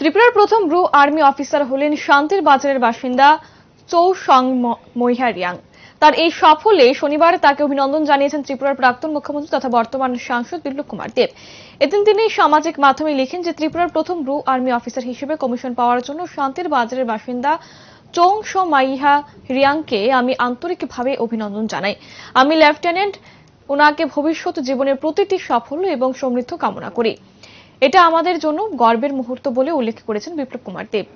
ত্রিপুরার প্রথম Bru army officer হলেন শান্তির বাজারের বাসিন্দা চৌ সং মৈহারিয়াং তার এই সাফল্যে শনিবার তাকে অভিনন্দন জানিয়েছেন ত্রিপুরার প্রাক্তন মুখ্যমন্ত্রী তথা বর্তমান সাংসদ বিপ্লব কুমার দেব এদিন তিনি সামাজিক মাধ্যমে লিখেন যে ত্রিপুরার প্রথম ব্রু আর্মি অফিসার হিসেবে কমিশন পাওয়ার জন্য শান্তির বাজারের বাসিন্দা চৌং মাইহা রিয়াংকে আমি আন্তরিকভাবে অভিনন্দন জানাই আমি লেফটেন্যান্ট ওনাকে ভবিষ্যৎ জীবনের প্রতিটি সাফল্য এবং সমৃদ্ধ কামনা করি এটা আমাদের জন্য গর্বের মুহূর্ত বলে উল্লেখ করেছেন বিপ্লব কুমার দেব